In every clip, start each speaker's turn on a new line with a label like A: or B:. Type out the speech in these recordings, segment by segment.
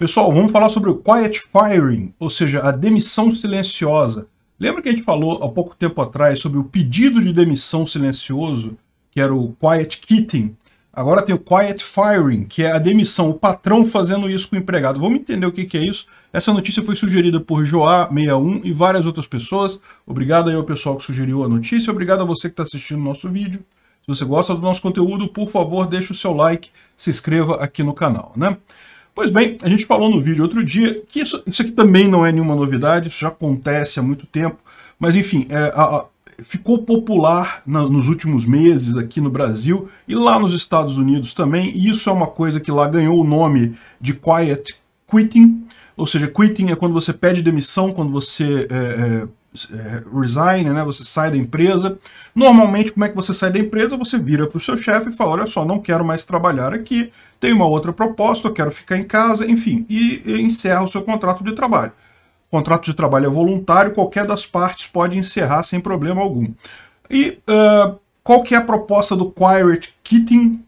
A: Pessoal, vamos falar sobre o quiet firing, ou seja, a demissão silenciosa. Lembra que a gente falou há pouco tempo atrás sobre o pedido de demissão silencioso, que era o quiet quitting? Agora tem o quiet firing, que é a demissão, o patrão fazendo isso com o empregado. Vamos entender o que, é isso? Essa notícia foi sugerida por Joá61 e várias outras pessoas. Obrigado aí ao pessoal que sugeriu a notícia, obrigado a você que está assistindo o nosso vídeo. Se você gosta do nosso conteúdo, por favor, deixe o seu like, se inscreva aqui no canal, né? Pois bem, a gente falou no vídeo outro dia que isso, isso aqui também não é nenhuma novidade, isso já acontece há muito tempo, mas enfim, é, a, a, ficou popular na, nos últimos meses aqui no Brasil e lá nos Estados Unidos também, e isso é uma coisa que lá ganhou o nome de quiet quitting, ou seja, quitting é quando você pede demissão, quando você é, é, é, resign, né? Você sai da empresa. Normalmente, como é que você sai da empresa? Você vira para o seu chefe e fala: olha só, não quero mais trabalhar aqui, tenho uma outra proposta, eu quero ficar em casa, enfim, e, encerra o seu contrato de trabalho. O contrato de trabalho é voluntário, qualquer das partes pode encerrar sem problema algum. E uh, qual que é a proposta do Quiet Kitting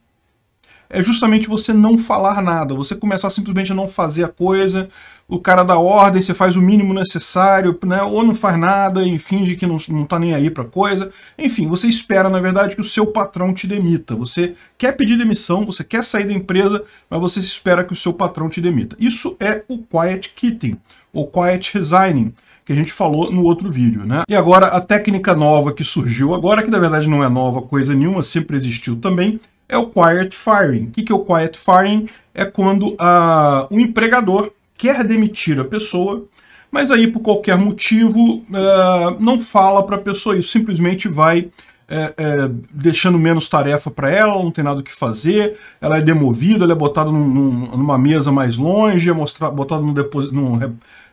A: é justamente você não falar nada, você começar simplesmente a não fazer a coisa, o cara dá ordem, você faz o mínimo necessário, né, ou não faz nada e finge que não, não tá nem aí pra coisa. Enfim, você espera, na verdade, que o seu patrão te demita. Você quer pedir demissão, você quer sair da empresa, mas você espera que o seu patrão te demita. Isso é o quiet quitting, ou quiet resigning que a gente falou no outro vídeo, né? E agora a técnica nova que surgiu agora, que na verdade não é nova coisa nenhuma, sempre existiu também, é o quiet firing. O que, é o quiet firing? É quando a, ah, o empregador quer demitir a pessoa, mas aí por qualquer motivo uh, não fala para a pessoa isso, simplesmente vai é, é, deixando menos tarefa para ela, não tem nada o que fazer, ela é demovida, ela é botada num, num, numa mesa mais longe, é mostrar, botada num, num,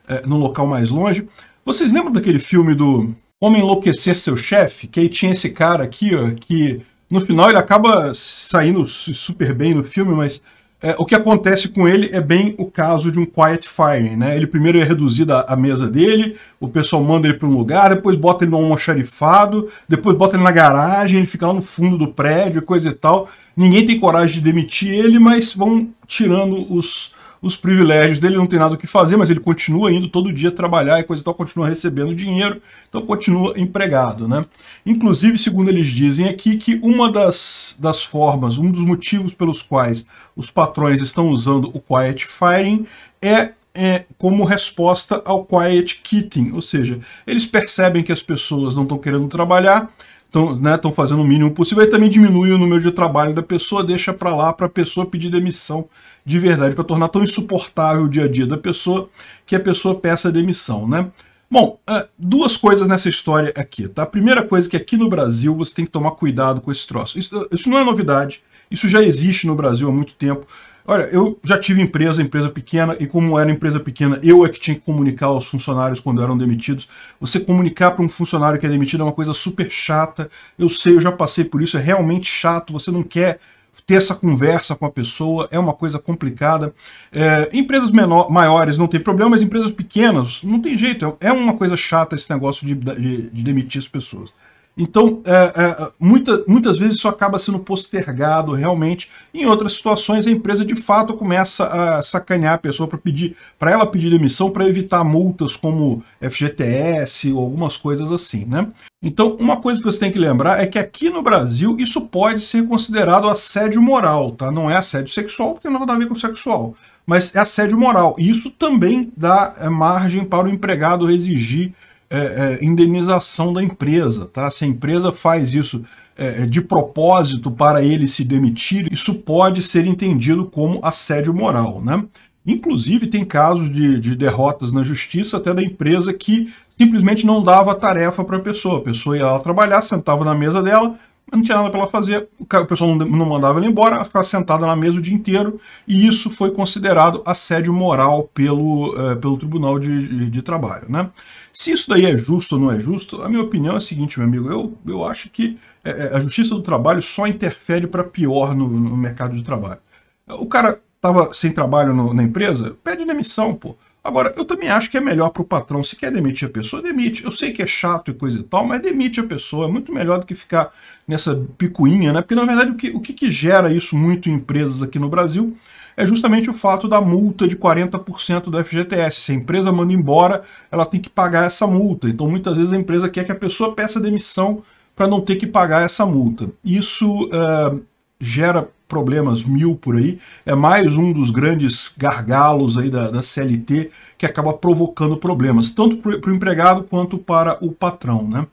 A: é, num, local mais longe. Vocês lembram daquele filme do Homem Enlouquecer Seu Chefe? Que aí tinha esse cara aqui, ó, que no final ele acaba saindo super bem no filme, mas é, o que acontece com ele é bem o caso de um quiet firing, né? Ele primeiro é reduzido à, mesa dele, o pessoal manda ele para um lugar, depois bota ele num almoxarifado, depois bota ele na garagem, ele fica lá no fundo do prédio, coisa e tal. Ninguém tem coragem de demitir ele, mas vão tirando os, os privilégios dele, não tem nada o que fazer, mas ele continua indo todo dia trabalhar e coisa e tal, continua recebendo dinheiro, então continua empregado. Né? Inclusive, segundo eles dizem aqui, que uma das, das formas, um dos motivos pelos quais os patrões estão usando o quiet firing é é, como resposta ao quiet quitting, ou seja, eles percebem que as pessoas não estão querendo trabalhar, estão né, fazendo o mínimo possível. Aí também diminui o número de trabalho da pessoa, deixa para lá para a pessoa pedir demissão de verdade, para tornar tão insuportável o dia a dia da pessoa que a pessoa peça demissão. Né? Bom, é, duas coisas nessa história aqui. Tá? A primeira coisa é que aqui no Brasil você tem que tomar cuidado com esse troço. Isso, isso não é novidade, isso já existe no Brasil há muito tempo. Olha, eu já tive empresa, empresa pequena, e como era empresa pequena, eu é que tinha que comunicar aos funcionários quando eram demitidos. Você comunicar para um funcionário que é demitido é uma coisa super chata. Eu sei, eu já passei por isso, é realmente chato, você não quer ter essa conversa com a pessoa, é uma coisa complicada. É, empresas menor, maiores não tem problema, mas empresas pequenas não tem jeito, é, é uma coisa chata esse negócio de, de, de demitir as pessoas. Então, é, é, muita, muitas vezes isso acaba sendo postergado realmente. Em outras situações, a empresa de fato começa a sacanear a pessoa para pedir, para ela pedir demissão para evitar multas como FGTS ou algumas coisas assim, né? Então, uma coisa que você tem que lembrar é que aqui no Brasil isso pode ser considerado assédio moral, tá? Não é assédio sexual, porque não tem nada a ver com sexual, mas é assédio moral. E isso também dá é, margem para o empregado exigir é, é, indenização da empresa, tá? Se a empresa faz isso é, é, de propósito para ele se demitir, isso pode ser entendido como assédio moral, né? Inclusive, tem casos de, de derrotas na justiça até da empresa que simplesmente não dava tarefa para a pessoa. A pessoa ia lá trabalhar, sentava na mesa dela, não tinha nada para ela fazer, o pessoal não mandava ela embora, ela ficava sentada na mesa o dia inteiro, e isso foi considerado assédio moral pelo, eh, pelo Tribunal de, de, de, Trabalho. Né? Se isso daí é justo ou não é justo, a minha opinião é a seguinte, meu amigo, eu, eu acho que eh, eh, a Justiça do Trabalho só interfere para pior no, no, mercado de trabalho. O cara estava sem trabalho no, na empresa, pede demissão, pô. Agora, eu também acho que é melhor para o patrão, se quer demitir a pessoa, demite. Eu sei que é chato e coisa e tal, mas demite a pessoa. É muito melhor do que ficar nessa picuinha, né? Porque, na verdade, o que, o que, que gera isso muito em empresas aqui no Brasil é justamente o fato da multa de 40% do FGTS. Se a empresa manda embora, ela tem que pagar essa multa. Então, muitas vezes, a empresa quer que a pessoa peça demissão para não ter que pagar essa multa. Isso uh, gera problemas mil por aí, é mais um dos grandes gargalos aí da, da CLT que acaba provocando problemas, tanto para o empregado quanto para o patrão, né?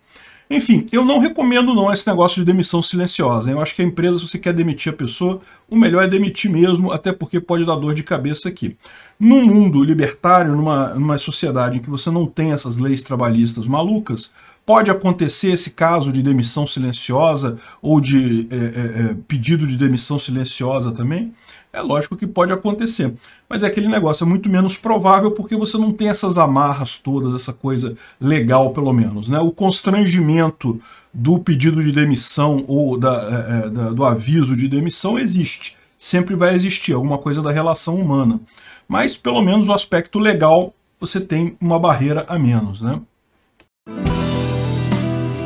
A: Enfim, eu não recomendo não esse negócio de demissão silenciosa. Hein? Eu acho que a empresa, se você quer demitir a pessoa, o melhor é demitir mesmo, até porque pode dar dor de cabeça aqui. Num mundo libertário, numa, numa sociedade em que você não tem essas leis trabalhistas malucas, pode acontecer esse caso de demissão silenciosa ou de é, é, é, pedido de demissão silenciosa também? É lógico que pode acontecer, mas é aquele negócio, é muito menos provável porque você não tem essas amarras todas, essa coisa legal pelo menos. Né? O constrangimento do pedido de demissão ou da, é, é da, do aviso de demissão existe, sempre vai existir, alguma coisa da relação humana. Mas pelo menos o aspecto legal você tem uma barreira a menos. Né?